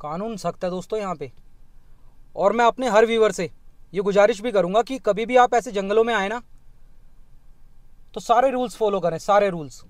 कानून सख्त है दोस्तों यहाँ पे और मैं अपने हर व्यूवर से ये गुजारिश भी करूँगा कि कभी भी आप ऐसे जंगलों में आए ना तो सारे रूल्स फॉलो करें सारे रूल्स